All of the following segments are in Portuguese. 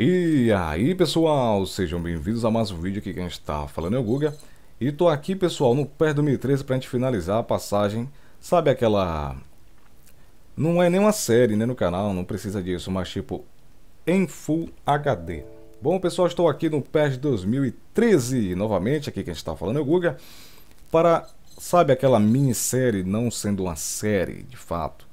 E aí pessoal, sejam bem-vindos a mais um vídeo aqui quem está falando é o Guga E tô aqui pessoal no PES 2013 pra gente finalizar a passagem Sabe aquela... Não é nenhuma série né, no canal, não precisa disso, mas tipo em Full HD Bom pessoal, estou aqui no PES 2013 novamente, aqui quem está falando é o Guga Para, sabe aquela minissérie não sendo uma série de fato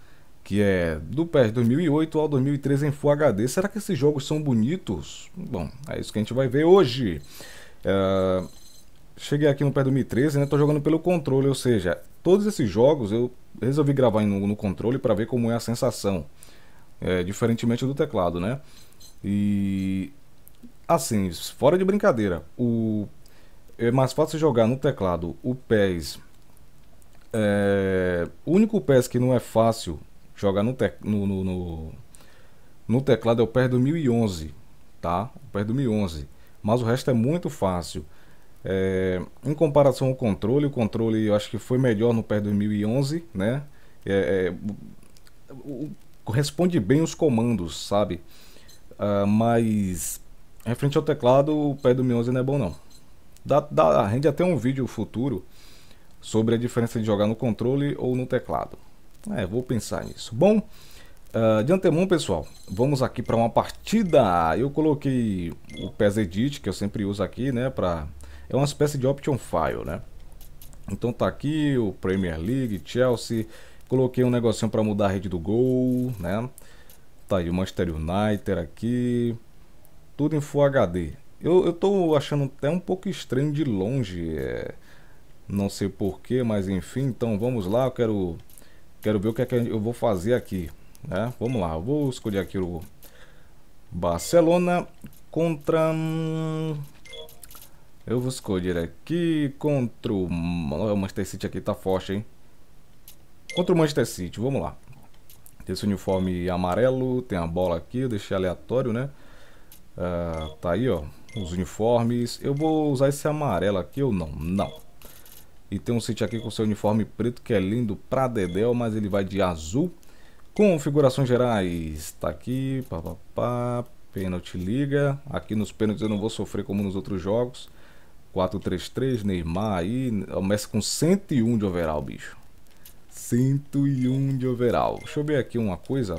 que é do PES 2008 ao 2013 em Full HD. Será que esses jogos são bonitos? Bom, é isso que a gente vai ver hoje. É, cheguei aqui no PES 2013, né? Tô jogando pelo controle, ou seja, todos esses jogos eu resolvi gravar no, no controle para ver como é a sensação. É, diferentemente do teclado, né? E... Assim, fora de brincadeira, o... é mais fácil jogar no teclado o PES... É... O único PES que não é fácil jogar no, te, no, no, no, no teclado é o PES 2011, tá? O PES 2011. Mas o resto é muito fácil. É, em comparação ao controle, o controle eu acho que foi melhor no PES 2011, né? É, é, o, responde bem os comandos, sabe? Uh, mas referente ao teclado, o PES 2011 não é bom não. Dá, dá, rende até um vídeo futuro sobre a diferença de jogar no controle ou no teclado. É, vou pensar nisso. Bom, uh, de antemão, pessoal, vamos aqui para uma partida. Eu coloquei o PES Edit, que eu sempre uso aqui, né? Pra... É uma espécie de option file, né? Então tá aqui o Premier League, Chelsea. Coloquei um negocinho para mudar a rede do gol, né? Tá aí o Manchester United aqui. Tudo em Full HD. Eu, eu tô achando até um pouco estranho de longe. É... Não sei porquê, mas enfim. Então vamos lá, eu quero Quero ver o que é que eu vou fazer aqui, né? Vamos lá, eu vou escolher aqui o Barcelona contra... Hum, eu vou escolher aqui contra o... o Manchester City aqui tá forte, hein? Contra o Manchester City, vamos lá. Tem esse uniforme amarelo, tem a bola aqui, eu deixei aleatório, né? Uh, tá aí, ó, os uniformes. Eu vou usar esse amarelo aqui ou não? Não. E tem um City aqui com seu uniforme preto que é lindo pra dedéu, mas ele vai de azul. Configurações gerais, tá aqui, papapá, pênalti liga. Aqui nos pênaltis eu não vou sofrer como nos outros jogos. 4-3-3, Neymar aí, começa com 101 de overall, bicho. 101 de overall. Deixa eu ver aqui uma coisa.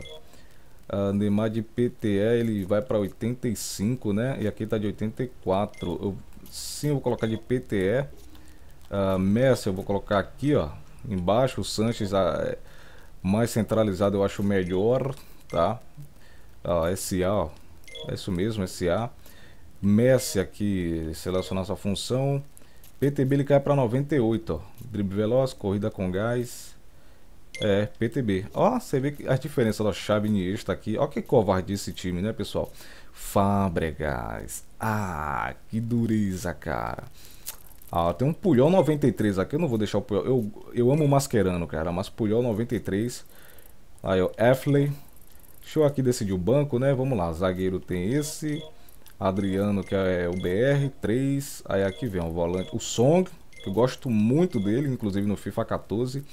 Uh, Neymar de PTE, ele vai para 85, né? E aqui tá de 84. Eu, sim, eu vou colocar de PTE. Uh, Messi, eu vou colocar aqui, ó. Embaixo, o Sanches é, mais centralizado eu acho melhor, tá? Ó, SA, ó. É isso mesmo, SA. Messi aqui, selecionar sua função. PTB ele cai para 98, ó. Drible veloz, corrida com gás. É, PTB. Ó, você vê a diferença, da chave está aqui. Ó que covardia esse time, né, pessoal? Fábregas Ah, que dureza, cara. Ah, tem um Puyol 93 aqui, eu não vou deixar o Puyol. Eu, eu amo o Mascherano, cara, mas Puyol 93. Aí, o Affley. Deixa eu aqui decidir o banco, né? Vamos lá, zagueiro tem esse. Adriano, que é o BR, 3. Aí aqui vem o volante, o Song, que eu gosto muito dele, inclusive no FIFA 14.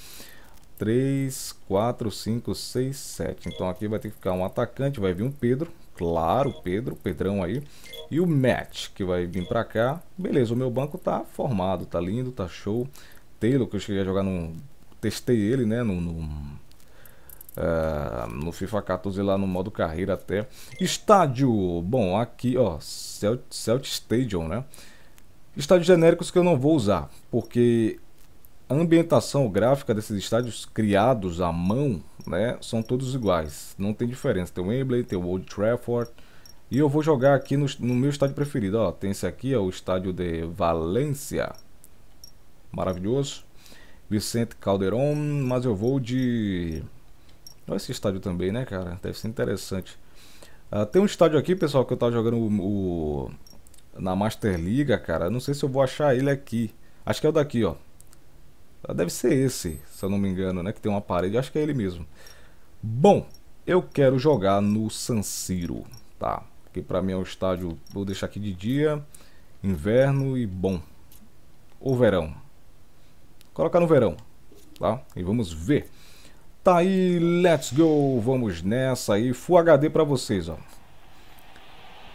3, 4, 5, 6, 7. Então aqui vai ter que ficar um atacante, vai vir um Pedro, claro, o Pedro, o Pedrão aí. E o Matt, que vai vir para cá. Beleza, o meu banco tá formado, tá lindo, tá show. Taylor, que eu cheguei a jogar no... Testei ele, né, no... no... Uh, no FIFA 14 lá no modo carreira até. Estádio, bom, aqui ó, Celt, Celt Stadium, né? Estádios genéricos que eu não vou usar, porque a ambientação gráfica desses estádios criados à mão, né, são todos iguais, não tem diferença. Tem o Wembley, tem o Old Trafford, e eu vou jogar aqui no, no meu estádio preferido, ó, tem esse aqui, ó, é o estádio de Valência, maravilhoso. Vicente Calderon, mas eu vou de... Olha esse estádio também, né, cara? Deve ser interessante. Uh, tem um estádio aqui, pessoal, que eu tava jogando o, o... na Master Liga, cara. Não sei se eu vou achar ele aqui. Acho que é o daqui, ó. Ah, deve ser esse, se eu não me engano, né? Que tem uma parede, acho que é ele mesmo. Bom, eu quero jogar no San Siro, tá? Que pra mim é um estádio, vou deixar aqui de dia, inverno e bom. Ou verão. Colocar no verão, tá? E vamos ver. Tá aí, let's go, vamos nessa aí, Full HD pra vocês, ó.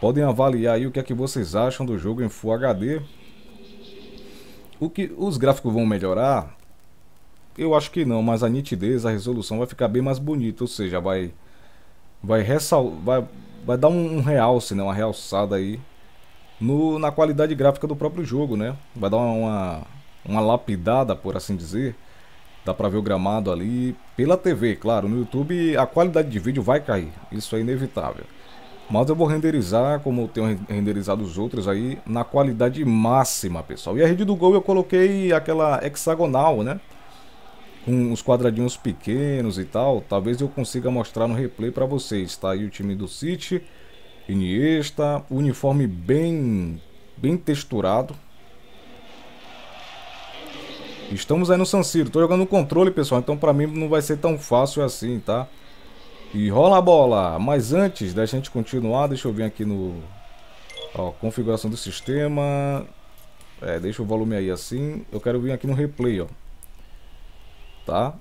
Podem avaliar aí o que é que vocês acham do jogo em Full HD. O que os gráficos vão melhorar eu acho que não, mas a nitidez, a resolução vai ficar bem mais bonita, ou seja, vai vai ressal vai, vai dar um, um realce, né, uma realçada aí no, na qualidade gráfica do próprio jogo, né? Vai dar uma uma lapidada, por assim dizer. Dá para ver o gramado ali pela TV, claro, no YouTube a qualidade de vídeo vai cair, isso é inevitável. Mas eu vou renderizar, como eu tenho renderizado os outros aí, na qualidade máxima, pessoal. E a rede do gol eu coloquei aquela hexagonal, né? com os quadradinhos pequenos e tal, talvez eu consiga mostrar no replay para vocês, tá? Aí o time do City, Iniesta, uniforme bem, bem texturado. Estamos aí no San Siro, tô jogando no controle, pessoal, então para mim não vai ser tão fácil assim, tá? E rola a bola, mas antes da gente continuar, deixa eu vir aqui no... Ó, configuração do sistema... É, deixa o volume aí assim, eu quero vir aqui no replay, ó tá?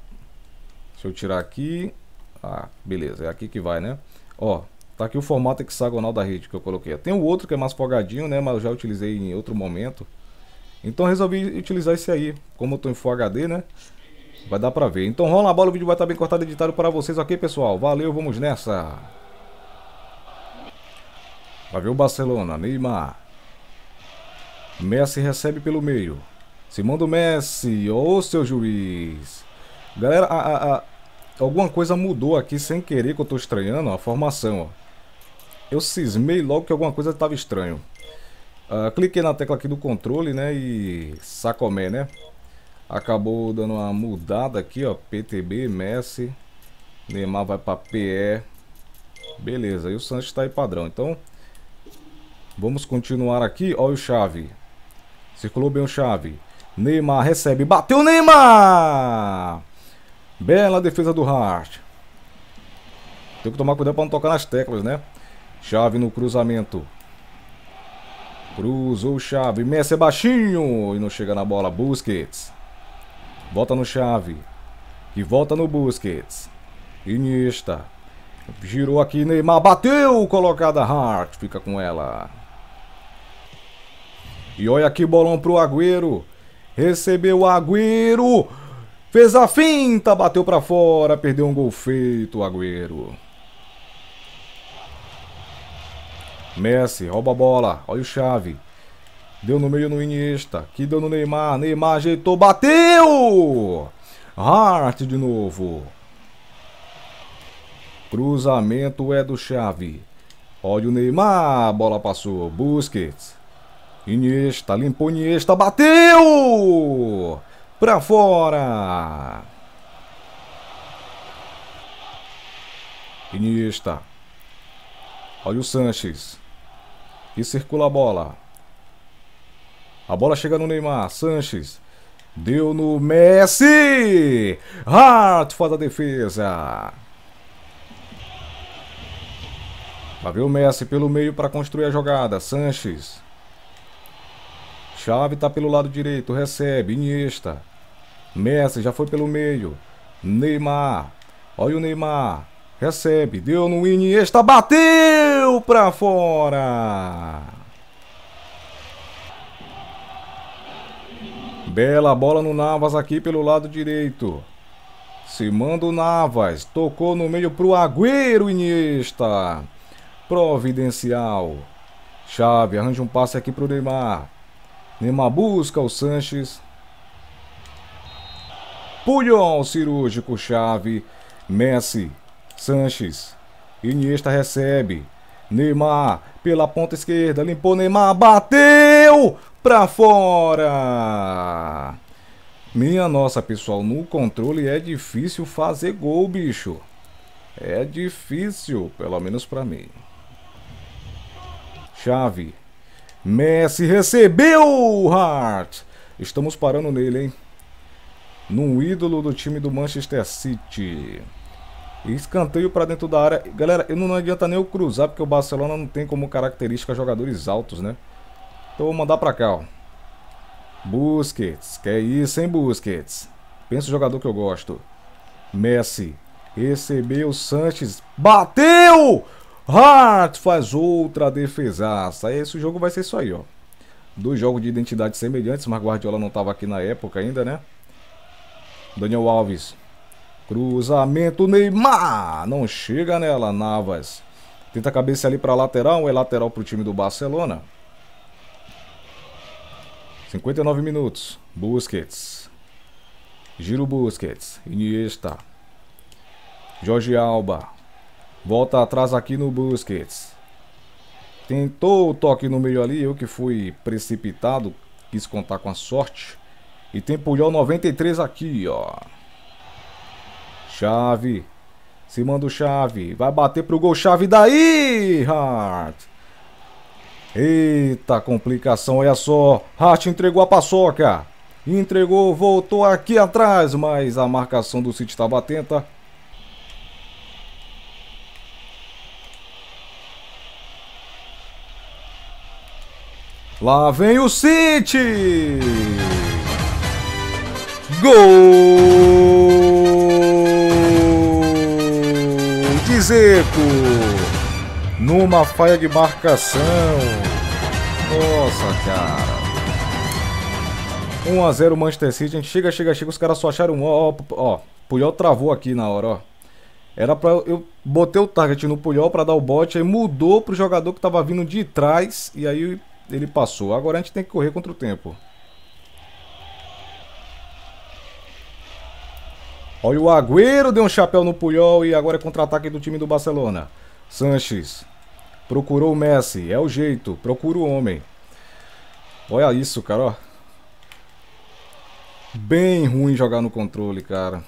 Deixa eu tirar aqui. Ah, beleza, é aqui que vai, né? Ó, tá aqui o formato hexagonal da rede que eu coloquei. Tem o outro que é mais folgadinho, né? Mas eu já utilizei em outro momento. Então resolvi utilizar esse aí. Como eu tô em Full HD, né? Vai dar pra ver. Então rola a bola, o vídeo vai estar tá bem cortado e editado para vocês, ok, pessoal? Valeu, vamos nessa! Vai ver o Barcelona, Neymar. Messi recebe pelo meio. Se manda o Messi, ô oh, seu juiz. Galera, a, a, a, alguma coisa mudou aqui sem querer que eu tô estranhando, a formação, ó. Eu cismei logo que alguma coisa estava estranho. Uh, cliquei na tecla aqui do controle, né, e sacomé, né? Acabou dando uma mudada aqui, ó, PTB, Messi, Neymar vai para PE. Beleza, e o Santos está aí padrão. Então, vamos continuar aqui. Olha o chave. Circulou bem o chave. Neymar recebe, bateu Neymar! Bela defesa do Hart. Tem que tomar cuidado para não tocar nas teclas, né? Chave no cruzamento. Cruzou Chave. Messi é baixinho e não chega na bola. Busquets. Volta no Chave. E volta no Busquets. Iniesta. Girou aqui Neymar. Bateu! Colocada Hart. Fica com ela. E olha que bolão pro Agüero. Recebeu o Agüero. Fez a finta, bateu para fora, perdeu um gol feito, Agüero. Messi rouba a bola, olha o chave. Deu no meio no Iniesta, que deu no Neymar, Neymar ajeitou, bateu! Hart de novo. Cruzamento é do Chave. Olha o Neymar, bola passou, Busquets. Iniesta, limpou Iniesta, bateu! para fora. Iniesta. Olha o Sanches. E circula a bola. A bola chega no Neymar. Sanches. Deu no Messi. Hart faz a defesa. Lá vem o Messi pelo meio para construir a jogada. Sanches. Chave está pelo lado direito. Recebe. Iniesta. Messi já foi pelo meio. Neymar. Olha o Neymar. Recebe. Deu no Iniesta. Bateu para fora. Bela bola no Navas aqui pelo lado direito. Se manda o Navas. Tocou no meio pro Agüero Iniesta. Providencial. Chave arranja um passe aqui pro Neymar. Neymar busca o Sanches. Puyol, cirúrgico, chave. Messi, Sanches. Iniesta recebe. Neymar pela ponta esquerda, limpou Neymar, bateu pra fora. Minha nossa, pessoal, no controle é difícil fazer gol, bicho. É difícil, pelo menos para mim. Chave. Messi recebeu, Hart. Estamos parando nele, hein? num ídolo do time do Manchester City. Escanteio para dentro da área. Galera, não, não adianta nem eu cruzar, porque o Barcelona não tem como característica jogadores altos, né? Então vou mandar para cá, ó. Busquets. Que é isso, hein, Busquets? Pensa o jogador que eu gosto. Messi. Recebeu Sanches. Bateu! Hart faz outra defesaça. Esse jogo vai ser isso aí, ó. Dois jogos de identidade semelhantes. Mas Guardiola não estava aqui na época ainda, né? Daniel Alves. Cruzamento, Neymar! Não chega nela, Navas. Tenta a cabeça ali para lateral, é lateral para o time do Barcelona. 59 minutos. Busquets. Giro Busquets. Iniesta. Jorge Alba. Volta atrás aqui no Busquets. Tentou o toque no meio ali, eu que fui precipitado, quis contar com a sorte. E tem pulhão 93 aqui, ó. Chave. Se manda o Chave. Vai bater pro gol. Chave daí, Hart. Eita, complicação. Olha só. Hart entregou a paçoca. Entregou, voltou aqui atrás. Mas a marcação do City estava atenta. Lá vem o City! Gol de Zeco numa falha de marcação. Nossa, cara. 1 a 0 Manchester City. A gente chega, chega, chega, os caras só acharam, ó, ó, ó, Puyol travou aqui na hora, ó. Era para eu botei o target no Puyol para dar o bote, aí mudou pro jogador que tava vindo de trás e aí ele passou. Agora a gente tem que correr contra o tempo. Olha o Agüero, deu um chapéu no Puyol e agora é contra-ataque do time do Barcelona. Sanches procurou o Messi, é o jeito, procura o homem. Olha isso, cara, ó. Bem ruim jogar no controle, cara.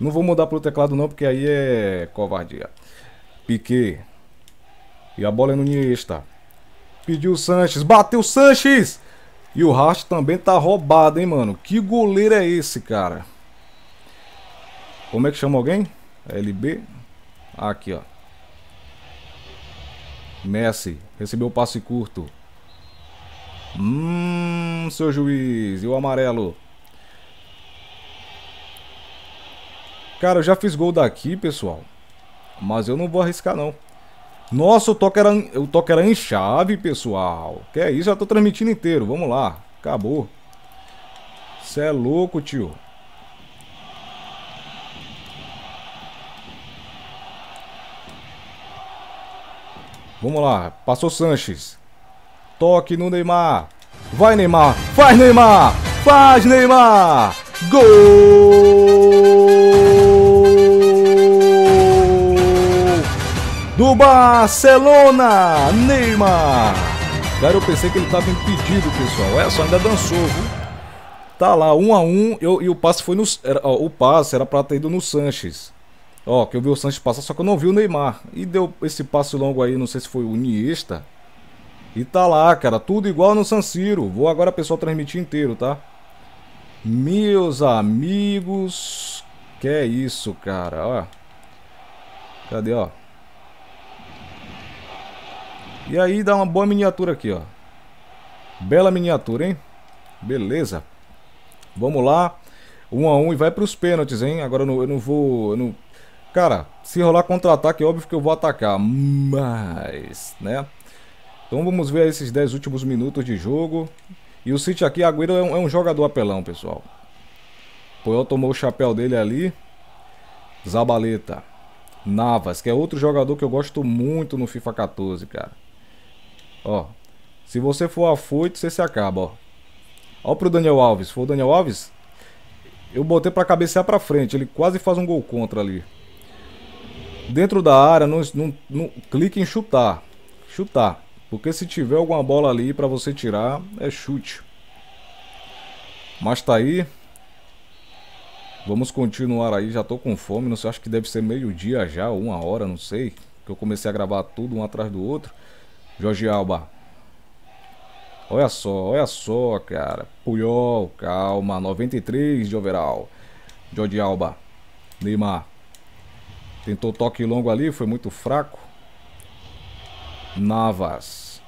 Não vou mudar pro teclado não, porque aí é covardia. Piquet. E a bola é no Niesta. Pediu o Sanches, bateu o Sanches! E o Rast também tá roubado, hein, mano. Que goleiro é esse, cara? Como é que chama alguém? LB. aqui, ó. Messi. Recebeu o passe curto. Hum, seu juiz. E o amarelo? Cara, eu já fiz gol daqui, pessoal. Mas eu não vou arriscar, não. Nossa, o toque era, o toque era em chave, pessoal. Que é isso, já tô transmitindo inteiro. Vamos lá. Acabou. Você é louco, tio. Vamos lá. Passou Sanches. Toque no Neymar. Vai, Neymar. Faz, Neymar. Faz, Neymar. Gol! Do Barcelona, Neymar. Cara, eu pensei que ele tava impedido, pessoal. É, só ainda dançou, viu? Tá lá, um a um, eu, e o passe foi no... Era, ó, o passe era pra ter ido no Sanches. Ó, que eu vi o Sanches passar, só que eu não vi o Neymar. E deu esse passe longo aí, não sei se foi o Niesta. E tá lá, cara, tudo igual no San Siro. Vou agora, pessoal, transmitir inteiro, tá? Meus amigos, que é isso, cara, ó. Cadê, ó? E aí dá uma boa miniatura aqui, ó. Bela miniatura, hein? Beleza. Vamos lá. um a um, e vai para os pênaltis, hein? Agora eu não, eu não vou, eu não Cara, se rolar contra-ataque, é óbvio que eu vou atacar, mas, né? Então vamos ver esses 10 últimos minutos de jogo. E o City aqui, Agüero é um, é um jogador apelão, pessoal. Poel tomou o chapéu dele ali. Zabaleta. Navas, que é outro jogador que eu gosto muito no FIFA 14, cara. Ó, se você for afoito, você se acaba, ó. Ó pro Daniel Alves. Foi o Daniel Alves? Eu botei pra cabecear pra frente. Ele quase faz um gol contra ali. Dentro da área, não, não, não clique em chutar. Chutar. Porque se tiver alguma bola ali para você tirar, é chute. Mas tá aí. Vamos continuar aí, já tô com fome, não sei, acho que deve ser meio-dia já, uma hora, não sei. Que eu comecei a gravar tudo um atrás do outro. Jorge Alba. Olha só, olha só, cara. Puyol, calma. 93 de overall. Jorge Alba. Neymar. Tentou toque longo ali, foi muito fraco. Navas.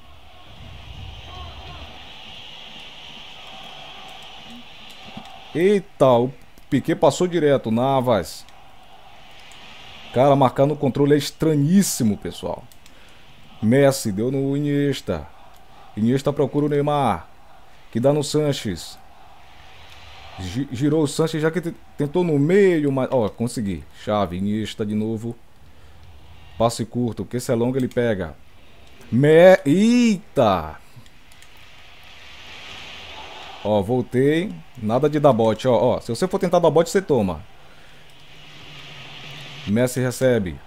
Eita, o Piquet passou direto. Navas. Cara, marcar no controle é estranhíssimo, pessoal. Messi deu no Iniesta. Iniesta procura o Neymar. Que dá no Sanches. Girou o Sanchez já que tentou no meio, mas... Ó, consegui. Chave, Iniesta de novo. Passe curto, porque se é longo ele pega. Me... Eita! Ó, voltei. Nada de dar bote, ó, ó. Se você for tentar dar bote, você toma. Messi recebe.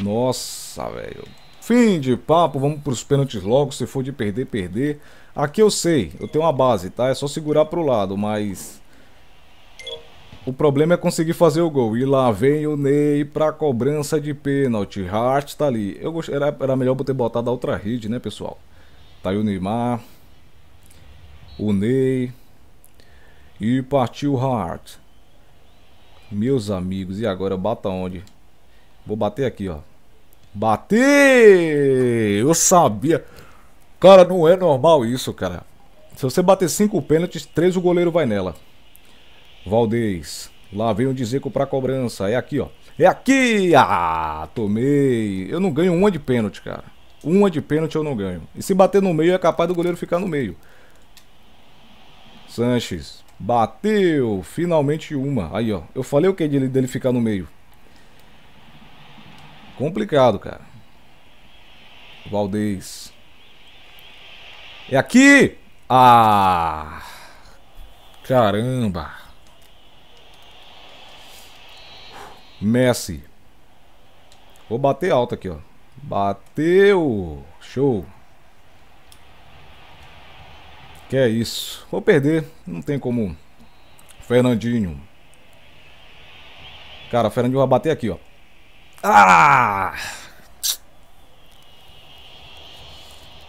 Nossa, velho. Fim de papo, vamos para os pênaltis logo. Se for de perder, perder. Aqui eu sei, eu tenho uma base, tá? É só segurar para o lado, mas... O problema é conseguir fazer o gol. E lá vem o Ney pra cobrança de pênalti. Hart tá ali. Eu gost... era, era melhor ter botado a outra rede, né, pessoal? Tá aí o Neymar. O Ney. E partiu Hart. Meus amigos, e agora bata onde? Vou bater aqui, ó. Bateu! Eu sabia. Cara, não é normal isso, cara. Se você bater cinco pênaltis, três o goleiro vai nela. Valdez. Lá veio um Dizeco pra cobrança. É aqui, ó. É aqui! Ah, tomei. Eu não ganho uma de pênalti, cara. Uma de pênalti eu não ganho. E se bater no meio, é capaz do goleiro ficar no meio. Sanches. Bateu. Finalmente uma. Aí, ó. Eu falei o que dele ficar no meio. Complicado, cara. Valdez. É aqui! Ah! Caramba! Messi. Vou bater alto aqui, ó. Bateu! Show! Que é isso. Vou perder. Não tem como. Fernandinho. Cara, o Fernandinho vai bater aqui, ó. Ah!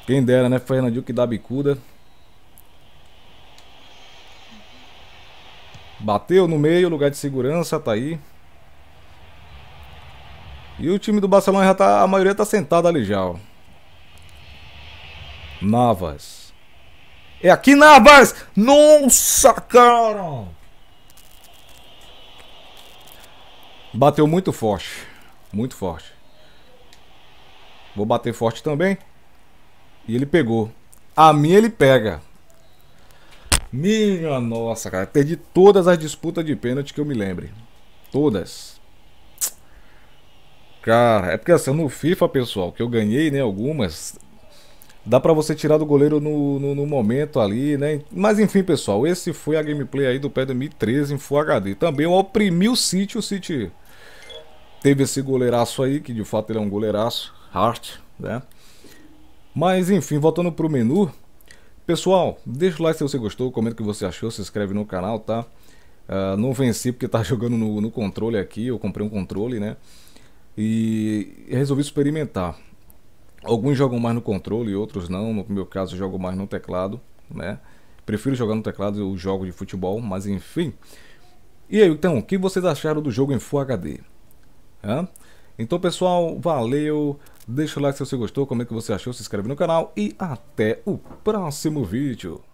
Quem dera, né? Fernandinho que dá bicuda. Bateu no meio, lugar de segurança, tá aí. E o time do Barcelona já tá. A maioria tá sentada ali já, ó. Navas. É aqui, Navas! Nossa, cara! Bateu muito forte. Muito forte. Vou bater forte também. E ele pegou. A minha ele pega. Minha nossa, cara. Perdi todas as disputas de pênalti que eu me lembre. Todas. Cara, é porque assim, no FIFA, pessoal, que eu ganhei, né, algumas. Dá pra você tirar do goleiro no, no, no momento ali, né? Mas enfim, pessoal, esse foi a gameplay aí do PES 2013 em Full HD. Também eu oprimi o City, o City Teve esse goleiraço aí, que de fato ele é um goleiraço, Hart, né? Mas enfim, voltando pro menu. Pessoal, deixa o like se você gostou, comenta o que você achou, se inscreve no canal, tá? Uh, não venci porque tá jogando no, no controle aqui, eu comprei um controle, né? E resolvi experimentar. Alguns jogam mais no controle, outros não. No meu caso, eu jogo mais no teclado, né? Prefiro jogar no teclado eu jogo de futebol, mas enfim. E aí, então, o que vocês acharam do jogo em Full HD? Então, pessoal, valeu. Deixa o like se você gostou, comenta o que você achou, se inscreve no canal e até o próximo vídeo.